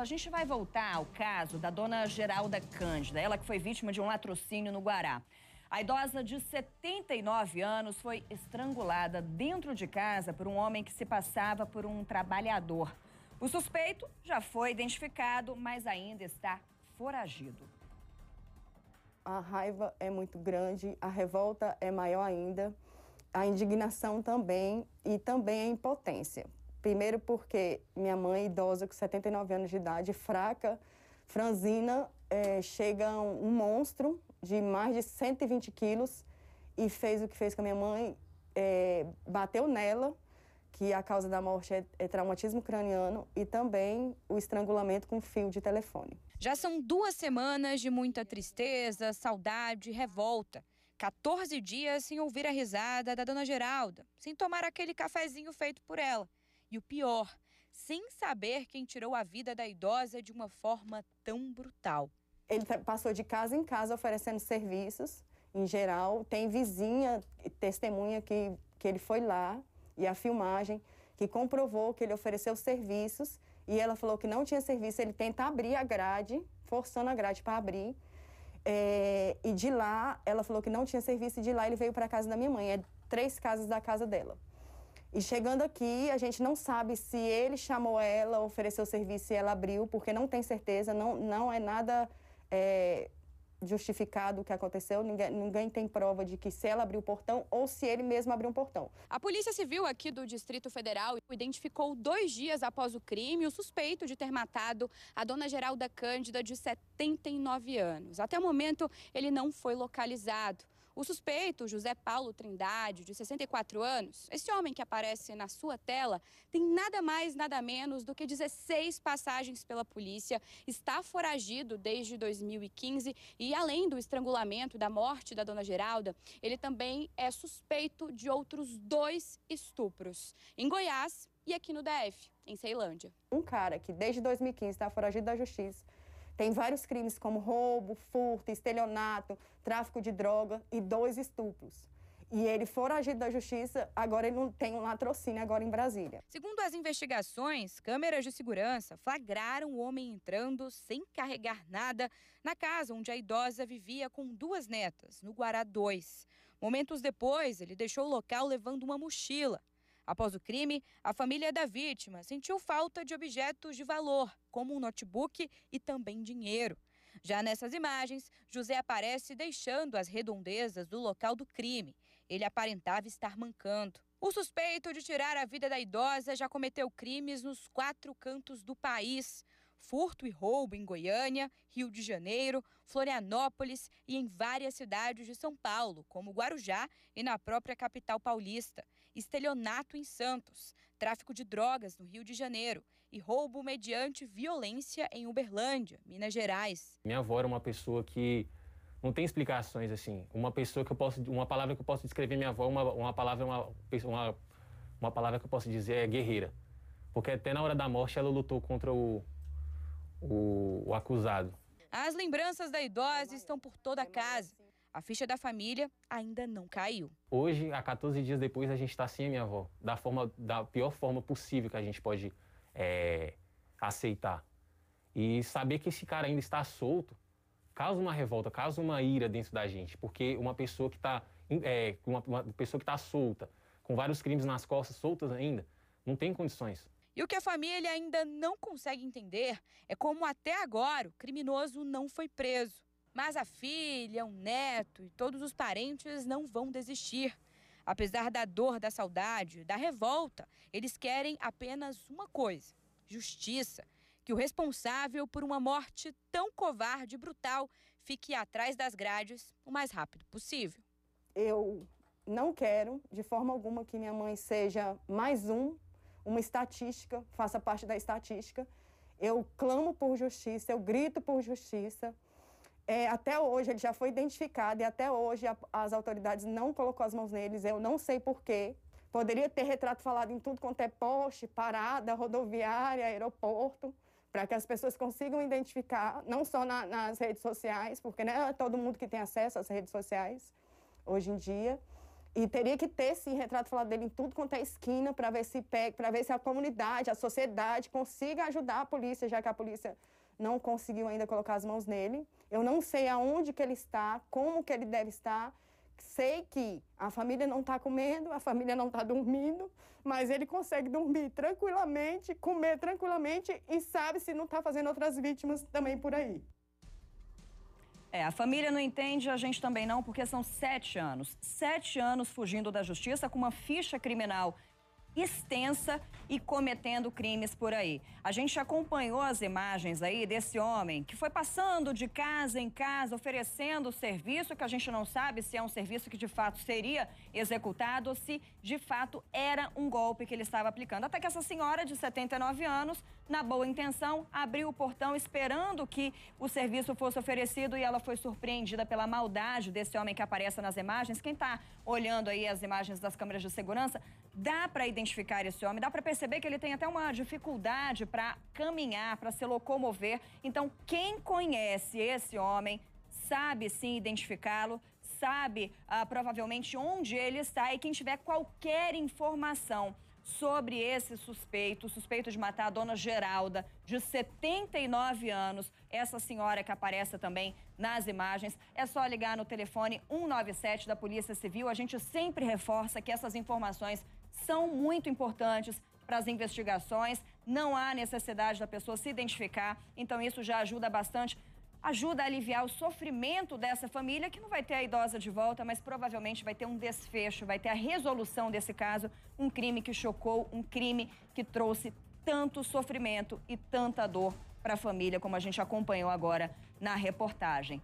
A gente vai voltar ao caso da dona Geralda Cândida, ela que foi vítima de um latrocínio no Guará. A idosa de 79 anos foi estrangulada dentro de casa por um homem que se passava por um trabalhador. O suspeito já foi identificado, mas ainda está foragido. A raiva é muito grande, a revolta é maior ainda, a indignação também e também a impotência, Primeiro porque minha mãe, idosa com 79 anos de idade, fraca, franzina, é, chega um monstro de mais de 120 quilos e fez o que fez com a minha mãe, é, bateu nela, que a causa da morte é, é, traumatismo craniano e também o estrangulamento com fio de telefone. Já são duas semanas de muita tristeza, saudade, revolta. 14 dias sem ouvir a risada da dona Geralda, sem tomar aquele cafezinho feito por ela. E o pior, sem saber quem tirou a vida da idosa de uma forma tão brutal. Ele passou de casa em casa oferecendo serviços, em geral. Tem vizinha, testemunha que, que ele foi lá e a filmagem que comprovou que ele ofereceu serviços e ela falou que não tinha serviço. Ele tenta abrir a grade, forçando a grade para abrir. É, e de lá, ela falou que não tinha serviço e de lá ele veio para a casa da minha mãe. É três casas da casa dela. E chegando aqui, a gente não sabe se ele chamou ela, ofereceu o serviço e ela abriu, porque não tem certeza, não, não é nada é, justificado o que aconteceu, ninguém, ninguém tem prova de que se ela abriu o portão ou se ele mesmo abriu um portão. A Polícia Civil aqui do Distrito Federal identificou dois dias após o crime o suspeito de ter matado a dona Geralda Cândida, de 79 anos. Até o momento, ele não foi localizado. O suspeito, José Paulo Trindade, de 64 anos, esse homem que aparece na sua tela, tem nada mais, nada menos do que 16 passagens pela polícia, está foragido desde 2015 e, além do estrangulamento e da morte da dona Geralda, ele também é suspeito de outros dois estupros. Em Goiás, e aqui no DF, em Ceilândia. Um cara que desde 2015 está foragido da justiça, tem vários crimes como roubo, furto, estelionato, tráfico de droga e dois estupros e ele for agido da justiça, agora ele não tem um latrocínio agora em Brasília. Segundo as investigações, câmeras de segurança flagraram o homem entrando sem carregar nada na casa onde a idosa vivia com duas netas, no Guará 2. Momentos depois, ele deixou o local levando uma mochila. Após o crime, a família da vítima sentiu falta de objetos de valor, como um notebook e também dinheiro. Já nessas imagens, José aparece deixando as redondezas do local do crime. Ele aparentava estar mancando. O suspeito de tirar a vida da idosa já cometeu crimes nos quatro cantos do país: furto e roubo em Goiânia, Rio de Janeiro, Florianópolis e em várias cidades de São Paulo, como Guarujá e na própria capital paulista estelionato em Santos, tráfico de drogas no Rio de Janeiro e roubo mediante violência em Uberlândia, Minas Gerais. Minha avó era uma pessoa que não tem explicações assim. Uma pessoa que eu posso, uma palavra que eu posso descrever minha avó, uma, uma palavra, uma, uma, uma palavra que eu posso dizer é guerreira, porque até na hora da morte ela lutou contra o, o, o acusado. As lembranças da idosa estão por toda a casa a ficha da família ainda não caiu. Hoje, há 14 dias depois, a gente está sem assim, a minha avó, da, forma, da pior forma possível que a gente pode é, aceitar. E saber que esse cara ainda está solto causa uma revolta, causa uma ira dentro da gente, porque uma pessoa que está é, uma, uma pessoa que está solta, com vários crimes nas costas, soltas ainda, não tem condições. E o que a família ainda não consegue entender é como até agora o criminoso não foi preso. Mas a filha, o neto e todos os parentes não vão desistir. Apesar da dor, da saudade, da revolta, eles querem apenas uma coisa: justiça. Que o responsável por uma morte tão covarde e brutal fique atrás das grades o mais rápido possível. Eu não quero, de forma alguma, que minha mãe seja mais um, uma estatística, faça parte da estatística. Eu clamo por justiça, eu grito por justiça. É, até hoje ele já foi identificado e até hoje a, as autoridades não colocou as mãos neles. Eu não sei porquê. Poderia ter retrato falado em tudo quanto é poste, parada, rodoviária, aeroporto, para que as pessoas consigam identificar, não só na, nas redes sociais, porque não é todo mundo que tem acesso às redes sociais hoje em dia. E teria que ter esse retrato falado dele em tudo quanto é esquina para ver se pega, para ver se a comunidade, a sociedade consiga ajudar a polícia, já que a polícia não conseguiu ainda colocar as mãos nele. Eu não sei aonde que ele está, como que ele deve estar. Sei que a família não está comendo, a família não está dormindo, mas ele consegue dormir tranquilamente, comer tranquilamente e sabe se não está fazendo outras vítimas também por aí. É, a família não entende, a gente também não, porque são sete anos. Sete anos fugindo da justiça com uma ficha criminal extensa e cometendo crimes por aí. A gente acompanhou as imagens aí desse homem que foi passando de casa em casa oferecendo serviço que a gente não sabe se é um serviço que de fato seria executado ou se de fato era um golpe que ele estava aplicando. Até que essa senhora de 79 anos na boa intenção, abriu o portão esperando que o serviço fosse oferecido e ela foi surpreendida pela maldade desse homem que aparece nas imagens. Quem está olhando aí as imagens das câmeras de segurança, dá para identificar esse homem, dá para perceber que ele tem até uma dificuldade para caminhar, para se locomover. Então, quem conhece esse homem sabe sim identificá-lo, sabe ah, provavelmente onde ele está e quem tiver qualquer informação sobre esse suspeito, suspeito de matar a dona Geralda, de 79 anos, essa senhora que aparece também nas imagens. É só ligar no telefone 197 da Polícia Civil. A gente sempre reforça que essas informações são muito importantes para as investigações, não há necessidade da pessoa se identificar, então isso já ajuda bastante ajuda a aliviar o sofrimento dessa família, que não vai ter a idosa de volta, mas provavelmente vai ter um desfecho, vai ter a resolução desse caso, um crime que chocou, um crime que trouxe tanto sofrimento e tanta dor para a família, como a gente acompanhou agora na reportagem.